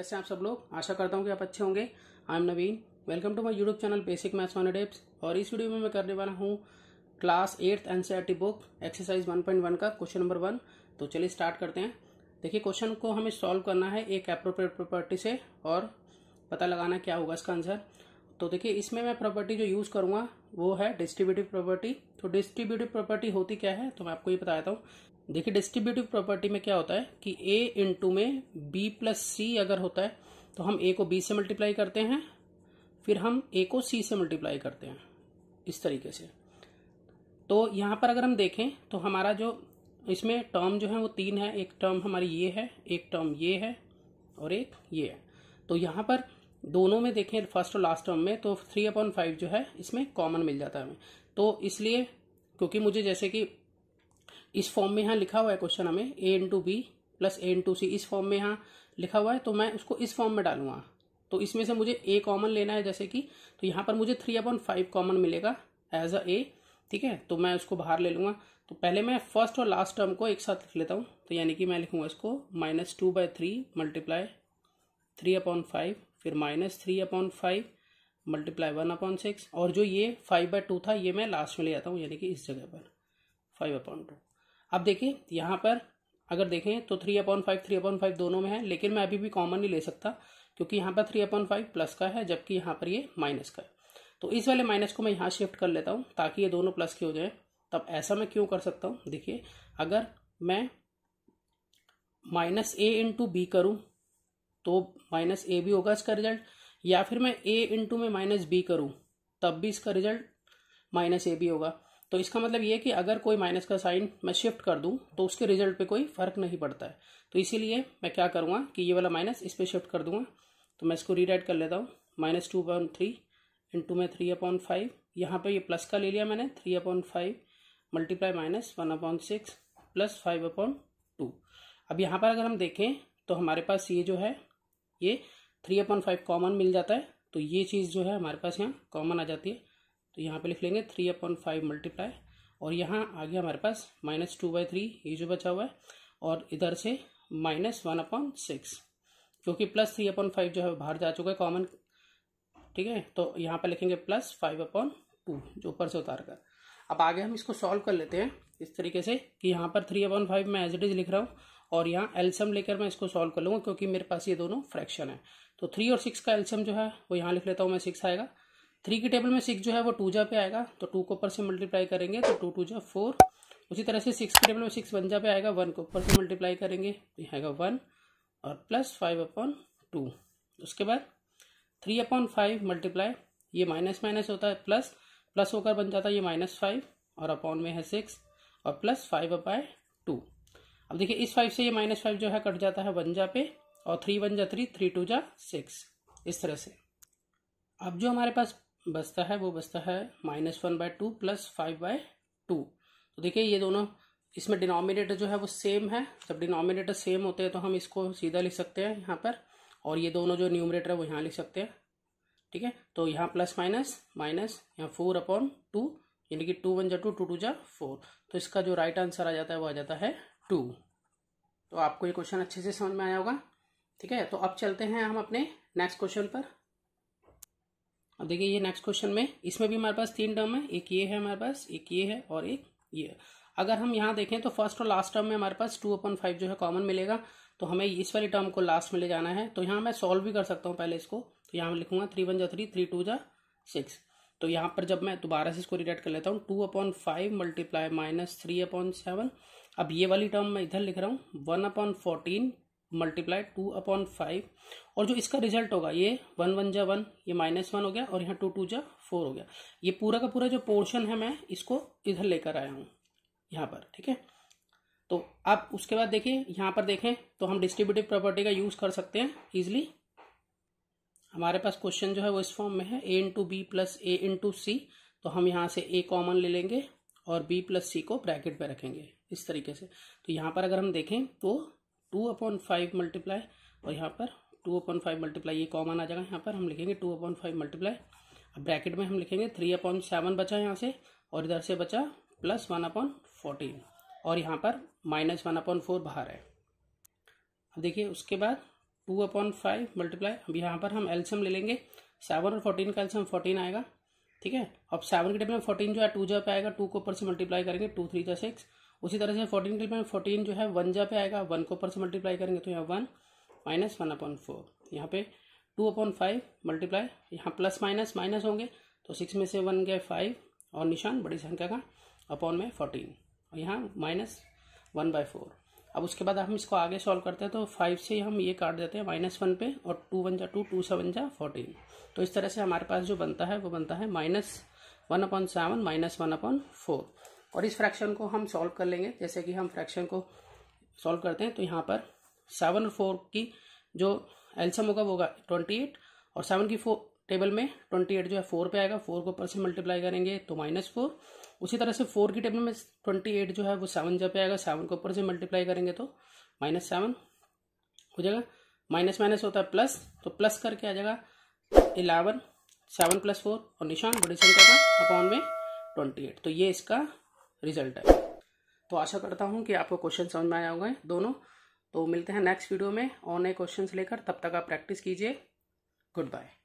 कैसे आप सब लोग आशा करता हूँ कि आप अच्छे होंगे I am Naveen welcome to my YouTube channel basic maths one adepts और इस वीडियो में मैं करने वाला हूँ class eighth NCERT book exercise 1.1 का क्वेश्चन नंबर वन तो चलिए स्टार्ट करते हैं देखिए क्वेश्चन को हमें सॉल्व करना है एक अप्रोप्रिएट प्रॉपर्टी से और पता लगाना क्या होगा इसका आंसर तो देखिए इसमें मैं प्रॉपर्टी जो यूज़ करूँगा वो है डिस्ट्रीब्यूटिव प्रॉपर्टी तो डिस्ट्रीब्यूटिव प्रॉपर्टी होती क्या है तो मैं आपको ये बताता हूँ देखिए डिस्ट्रीब्यूटिव प्रॉपर्टी में क्या होता है कि ए इंटू में बी प्लस सी अगर होता है तो हम ए को बी से मल्टीप्लाई करते हैं फिर हम ए को सी से मल्टीप्लाई करते हैं इस तरीके से तो यहाँ पर अगर हम देखें तो हमारा जो इसमें टर्म जो है वो तीन है एक टर्म हमारी ये है एक टर्म ये है और एक ये है तो यहाँ पर दोनों में देखें फर्स्ट और लास्ट टर्म में तो थ्री अपॉइंट फाइव जो है इसमें कॉमन मिल जाता है हमें तो इसलिए क्योंकि मुझे जैसे कि इस फॉर्म में यहाँ लिखा हुआ है क्वेश्चन हमें a into b plus a into c इस फॉर्म में यहाँ लिखा हुआ है तो मैं उसको इस फॉर्म में डालूंगा तो इसमें से मुझे ए कॉमन लेना है जैसे कि तो यहाँ पर मुझे थ्री अपॉइंट फाइव कॉमन मिलेगा एज अ ए ठीक है तो मैं उसको बाहर ले लूँगा तो पहले मैं फर्स्ट और लास्ट टर्म को एक साथ लिख लेता हूँ तो यानी कि मैं लिखूंगा इसको minus two by three multiply three upon five फिर minus three upon five multiply one upon six और जो ये फाइव बाई टू था ये मैं लास्ट में ले जाता हूँ यानी कि इस जगह पर फाइव अपॉन टू अब देखिए यहाँ पर अगर देखें तो three upon five three upon five दोनों में है लेकिन मैं अभी भी कॉमन नहीं ले सकता क्योंकि यहाँ पर थ्री अपॉइंट फाइव प्लस का है जबकि यहाँ पर ये माइनस का है तो इस वाले माइनस को मैं यहाँ शिफ्ट कर लेता हूँ ताकि ये दोनों प्लस के हो जाए तब ऐसा मैं क्यों कर सकता हूँ देखिए अगर मैं माइनस ए इंटू बी करूँ तो माइनस ए भी होगा इसका रिजल्ट या फिर मैं ए इंटू में माइनस बी करूँ तब भी इसका रिजल्ट माइनस ए भी होगा तो इसका मतलब ये है कि अगर कोई माइनस का साइन मैं शिफ्ट कर दूँ तो उसके रिजल्ट पे कोई फ़र्क नहीं पड़ता है तो इसीलिए मैं क्या करूँगा कि ये वाला माइनस इस पर शिफ्ट कर दूंगा तो मैं इसको रीराइट कर लेता हूँ minus two point three into में थ्री अपॉइंट फाइव यहाँ पर ये प्लस का ले लिया मैंने three upon five multiply minus one upon six plus five upon two अब यहाँ पर अगर हम देखें तो हमारे पास ये जो है ये थ्री अपॉइंट फाइव कॉमन मिल जाता है तो ये चीज़ जो है हमारे पास यहाँ कॉमन आ जाती है तो यहाँ पे लिख लेंगे थ्री अपॉन फाइव मल्टीप्लाई और यहाँ आ गया हमारे पास माइनस टू बाई थ्री ये जो बचा हुआ है और इधर से माइनस वन अपॉन सिक्स क्योंकि प्लस थ्री अपॉन फाइव जो है बाहर जा चुका है कॉमन ठीक है तो यहाँ पर लिखेंगे प्लस फाइव अपॉन टू जो ऊपर से उतार कर अब आगे हम इसको सॉल्व कर लेते हैं इस तरीके से कि यहाँ पर थ्री अपॉन फाइव मैं एज इट इज लिख रहा हूँ और यहाँ एल्सम लेकर मैं इसको सॉल्व कर लूँगा क्योंकि मेरे पास ये दोनों फ्रैक्शन है तो थ्री और सिक्स का एल्सम जो है वो यहाँ लिख लेता हूँ मैं सिक्स आएगा थ्री के टेबल में सिक्स जो है वो टू जा पे आएगा तो टू को ऊपर से मल्टीप्लाई करेंगे तो टू टू जा फोर उसी तरह से सिक्स के टेबल में सिक्स वन जा पे आएगा वन को ऊपर से मल्टीप्लाई करेंगे तो यहाँ आएगा वन और प्लस फाइव अपॉन टू उसके बाद थ्री अपॉन फाइव मल्टीप्लाई ये माइनस माइनस होता है प्लस प्लस होकर बन जाता है ये माइनस फाइव और अपॉन में है सिक्स और प्लस फाइव अपाय टू अब देखिए इस फाइव से ये माइनस फाइव जो है कट जाता है वन जा पे और थ्री वन जा थ्री थ्री टू जा सिक्स इस तरह से अब जो हमारे पास बचता है वो बचता है minus one by two plus five by two तो देखिए ये दोनों इसमें डिनोमिनेटर जो है वो सेम है जब डिनोमिनेटर सेम होते हैं तो हम इसको सीधा लिख सकते हैं यहाँ पर और ये दोनों जो न्यूमरेटर है वो यहाँ लिख सकते हैं ठीक है तो यहाँ प्लस माइनस माइनस यहाँ फोर अपॉन टू यानी कि टू वन जा टू टू टू जा फोर तो इसका जो राइट आंसर आ जाता है वो आ जाता है टू तो आपको ये क्वेश्चन अच्छे से समझ में आया होगा ठीक है तो अब चलते हैं हम अपने नेक्स्ट क्वेश्चन पर अब देखिए ये नेक्स्ट क्वेश्चन में इसमें भी हमारे पास तीन टर्म है एक ये है हमारे पास एक ये है और एक ये अगर हम यहाँ देखें तो फर्स्ट और लास्ट टर्म में हमारे पास टू अपन फाइव जो है कॉमन मिलेगा तो हमें इस वाली टर्म को लास्ट में ले जाना है तो यहाँ मैं सॉल्व भी कर सकता हूँ पहले इसको तो यहाँ लिखूंगा थ्री वन जो थ्री थ्री टू जा सिक्स तो यहाँ पर जब मैं दोबारा से इसको रिलेट कर लेता हूँ two upon five multiply minus three upon seven अब ये वाली टर्म मैं इधर लिख रहा हूँ one upon fourteen multiply two upon five और जो इसका रिजल्ट होगा ये वन वन जा वन ये माइनस वन हो गया और यहाँ टू टू जा फोर हो गया ये पूरा का पूरा जो पोर्शन है मैं इसको इधर लेकर आया हूँ यहाँ पर ठीक है तो आप उसके बाद देखिए यहाँ पर देखें तो हम डिस्ट्रीब्यूटिव प्रॉपर्टी का यूज़ कर सकते हैं ईजिली हमारे पास क्वेश्चन जो है वो इस फॉर्म में है a into b plus a into c तो हम यहाँ से ए कॉमन ले लेंगे और बी प्लस सी को ब्रैकेट पर रखेंगे इस तरीके से तो यहाँ पर अगर हम देखें तो टू अपॉन फाइव मल्टीप्लाई और यहाँ पर टू अपॉन फाइव मल्टीप्लाई ये कॉमन आ जाएगा यहाँ पर हम लिखेंगे टू अपॉन फाइव मल्टीप्लाई अब ब्रैकेट में हम लिखेंगे थ्री अपॉन सेवन बचा यहाँ से और इधर से बचा प्लस वन अपॉन फोर्टीन और यहाँ पर माइनस वन अपॉन फोर बाहर है अब देखिए उसके बाद टू अपॉन फाइव मल्टीप्लाई अब यहाँ पर हम एल्सम ले लेंगे सेवन और फोर्टीन का एल्सम फोर्टीन आएगा ठीक है अब सेवन के टेबल में फोर्टीन जो है टू जो पे आएगा टू को ऊपर से मल्टीप्लाई करेंगे टू थ्री जो सिक्स उसी तरह से फोर्टीन के लिए फोर्टीन जो है वन जा पे आएगा वन को ऊपर से मल्टीप्लाई करेंगे तो यहाँ one minus one upon four यहाँ पे टू अपॉन फाइव मल्टीप्लाई यहाँ प्लस माइनस माइनस होंगे तो सिक्स में से वन गए फाइव और निशान बड़ी संख्या का अपॉन में फोर्टीन और यहाँ माइनस वन बाय फोर अब उसके बाद हम इसको आगे सॉल्व करते हैं तो फाइव से हम ये काट देते हैं माइनस वन पे और टू वन जा टू टू सेवन जा फोर्टीन तो इस तरह से हमारे पास जो बनता है वो बनता है minus one upon seven minus one upon four और इस फ्रैक्शन को हम सॉल्व कर लेंगे जैसे कि हम फ्रैक्शन को सॉल्व करते हैं तो यहाँ पर सेवन और फोर की जो एल्सम होगा वो होगा ट्वेंटी एट और सेवन की फोर टेबल में ट्वेंटी एट जो है फोर पे आएगा फोर को ऊपर से मल्टीप्लाई करेंगे तो माइनस फोर उसी तरह से फोर की टेबल में ट्वेंटी एट जो है वो सेवन जब पे आएगा सेवन को ऊपर से मल्टीप्लाई करेंगे तो माइनस सेवन हो जाएगा माइनस माइनस होता है प्लस तो प्लस करके आ जाएगा इलेवन सेवन प्लस फोर और निशान बड़ी संख्या का अकाउंट में ट्वेंटी एट तो ये इसका रिजल्ट है तो आशा करता हूँ कि आपको क्वेश्चन समझ में आया होगा दोनों तो मिलते हैं नेक्स्ट वीडियो में और नए क्वेश्चन लेकर तब तक आप प्रैक्टिस कीजिए गुड बाय